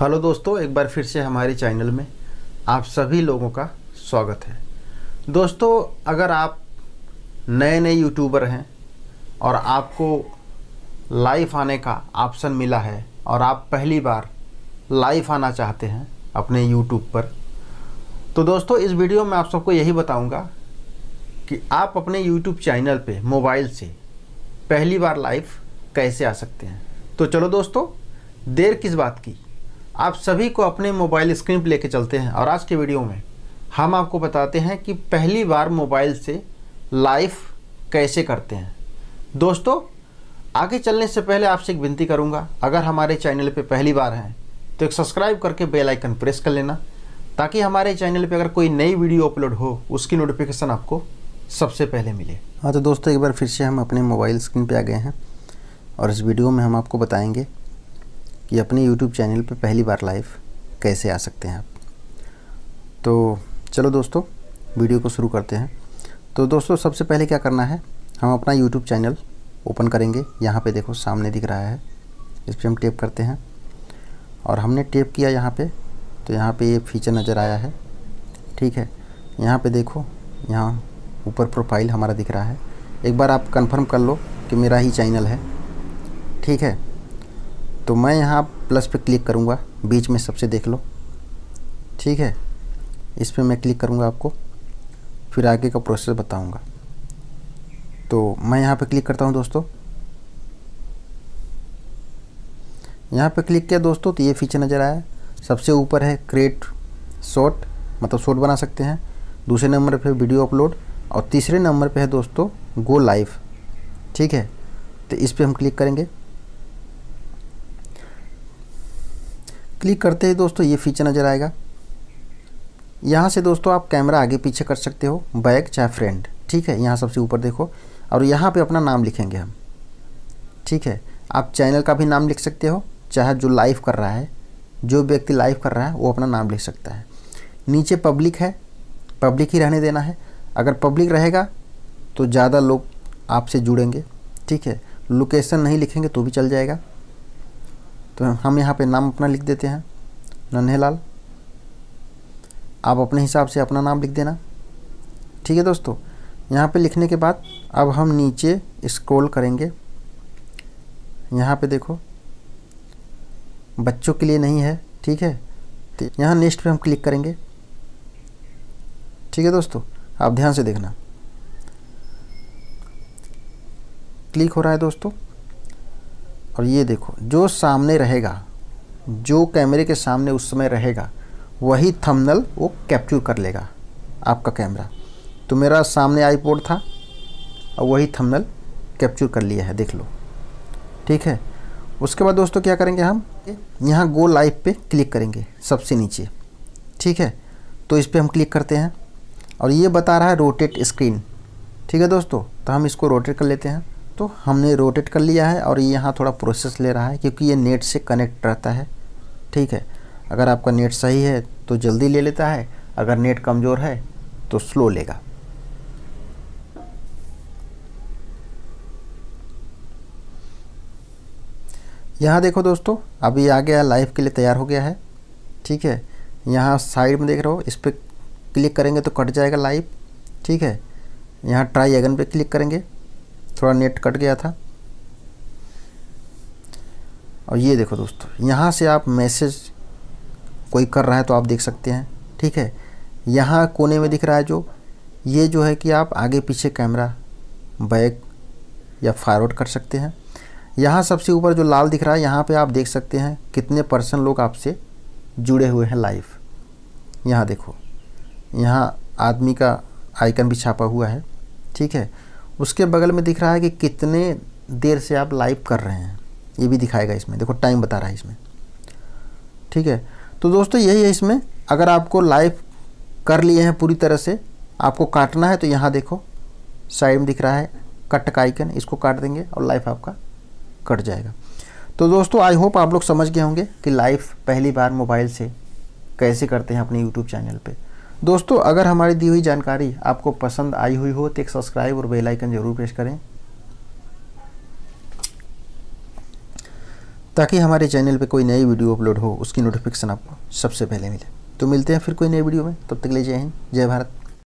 hello दोस्तों एक बार फिर से हमारे चैनल में आप सभी लोगों का स्वागत है दोस्तों अगर आप नए नए यूट्यूबर हैं और आपको लाइव आने का ऑप्शन मिला है और आप पहली बार लाइव आना चाहते हैं अपने यूट्यूब पर तो दोस्तों इस वीडियो में आप सबको यही बताऊंगा कि आप अपने यूट्यूब चैनल पे मोबाइल से पहली बार लाइव कैसे आ सकते हैं तो चलो दोस्तों देर किस बात की आप सभी को अपने मोबाइल स्क्रीन पर लेके चलते हैं और आज के वीडियो में हम आपको बताते हैं कि पहली बार मोबाइल से लाइफ कैसे करते हैं दोस्तों आगे चलने से पहले आपसे एक विनती करूंगा अगर हमारे चैनल पे पहली बार हैं तो एक सब्सक्राइब करके बेल आइकन प्रेस कर लेना ताकि हमारे चैनल पे अगर कोई नई वीडियो अपलोड हो उसकी नोटिफिकेशन आपको सबसे पहले मिले हाँ तो दोस्तों एक बार फिर से हम अपने मोबाइल स्क्रीन पे आ गए हैं और इस वीडियो में हम आपको बताएंगे कि अपने YouTube चैनल पर पहली बार लाइव कैसे आ सकते हैं आप तो चलो दोस्तों वीडियो को शुरू करते हैं तो दोस्तों सबसे पहले क्या करना है हम अपना यूट्यूब चैनल ओपन करेंगे यहाँ पे देखो सामने दिख रहा है इस पर हम टेप करते हैं और हमने टेप किया यहाँ पे तो यहाँ पे ये फीचर नज़र आया है ठीक है यहाँ पे देखो यहाँ ऊपर प्रोफाइल हमारा दिख रहा है एक बार आप कंफर्म कर लो कि मेरा ही चैनल है ठीक है तो मैं यहाँ प्लस पे क्लिक करूँगा बीच में सबसे देख लो ठीक है इस पर मैं क्लिक करूँगा आपको फिर आगे का प्रोसेस बताऊँगा तो मैं यहाँ पे क्लिक करता हूँ दोस्तों यहाँ पे क्लिक किया दोस्तों तो ये फीचर नज़र आया सबसे ऊपर है क्रिएट शॉर्ट मतलब शॉर्ट बना सकते हैं दूसरे नंबर पे वीडियो अपलोड और तीसरे नंबर पे है दोस्तों गो लाइव ठीक है तो इस पर हम क्लिक करेंगे क्लिक करते ही दोस्तों ये फीचर नज़र आएगा यहाँ से दोस्तों आप कैमरा आगे पीछे कर सकते हो बैग चाहे फ्रेंड ठीक है यहाँ सबसे ऊपर देखो और यहाँ पे अपना नाम लिखेंगे हम ठीक है आप चैनल का भी नाम लिख सकते हो चाहे जो लाइव कर रहा है जो व्यक्ति लाइव कर रहा है वो अपना नाम लिख सकता है नीचे पब्लिक है पब्लिक ही रहने देना है अगर पब्लिक रहेगा तो ज़्यादा लोग आपसे जुड़ेंगे ठीक है लोकेशन नहीं लिखेंगे तो भी चल जाएगा तो हम यहाँ पे नाम अपना लिख देते हैं नन्हे लाल आप अपने हिसाब से अपना नाम लिख देना ठीक है दोस्तों यहाँ पे लिखने के बाद अब हम नीचे स्क्रॉल करेंगे यहाँ पे देखो बच्चों के लिए नहीं है ठीक है तो यहाँ नेक्स्ट पे हम क्लिक करेंगे ठीक है दोस्तों आप ध्यान से देखना क्लिक हो रहा है दोस्तों और ये देखो जो सामने रहेगा जो कैमरे के सामने उस समय रहेगा वही थंबनेल वो कैप्चर कर लेगा आपका कैमरा तो मेरा सामने आईपोड था और वही थंबनेल कैप्चर कर लिया है देख लो ठीक है उसके बाद दोस्तों क्या करेंगे हम यहाँ गो लाइव पे क्लिक करेंगे सबसे नीचे ठीक है तो इस पर हम क्लिक करते हैं और ये बता रहा है रोटेट स्क्रीन ठीक है दोस्तों तो हम इसको रोटेट कर लेते हैं तो हमने रोटेट कर लिया है और ये यहाँ थोड़ा प्रोसेस ले रहा है क्योंकि ये नेट से कनेक्ट रहता है ठीक है अगर आपका नेट सही है तो जल्दी ले लेता है अगर नेट कमज़ोर है तो स्लो लेगा यहाँ देखो दोस्तों अभी आ गया लाइव के लिए तैयार हो गया है ठीक है यहाँ साइड में देख रहे हो इस पर क्लिक करेंगे तो कट जाएगा लाइव ठीक है यहाँ ट्राई एगन पे क्लिक करेंगे थोड़ा नेट कट गया था और ये देखो दोस्तों यहाँ से आप मैसेज कोई कर रहा है तो आप देख सकते हैं ठीक है यहाँ कोने में दिख रहा है जो ये जो है कि आप आगे पीछे कैमरा बैक या फॉरवर्ड कर सकते हैं यहाँ सबसे ऊपर जो लाल दिख रहा है यहाँ पे आप देख सकते हैं कितने पर्सन लोग आपसे जुड़े हुए हैं लाइव यहाँ देखो यहाँ आदमी का आइकन भी छापा हुआ है ठीक है उसके बगल में दिख रहा है कि कितने देर से आप लाइव कर रहे हैं ये भी दिखाएगा इसमें देखो टाइम बता रहा है इसमें ठीक है तो दोस्तों यही है इसमें अगर आपको लाइव कर लिए हैं पूरी तरह से आपको काटना है तो यहाँ देखो साइड में दिख रहा है कट का आइकन इसको काट देंगे और लाइफ आपका कट जाएगा तो दोस्तों आई होप आप लोग समझ गए होंगे कि लाइफ पहली बार मोबाइल से कैसे करते हैं अपने यूट्यूब चैनल पर दोस्तों अगर हमारी दी हुई जानकारी आपको पसंद आई हुई हो तो एक सब्सक्राइब और बेल आइकन जरूर प्रेस करें ताकि हमारे चैनल पे कोई नई वीडियो अपलोड हो उसकी नोटिफिकेशन आपको सबसे पहले मिले तो मिलते हैं फिर कोई नई वीडियो में तब तक ले जय हिंद जय भारत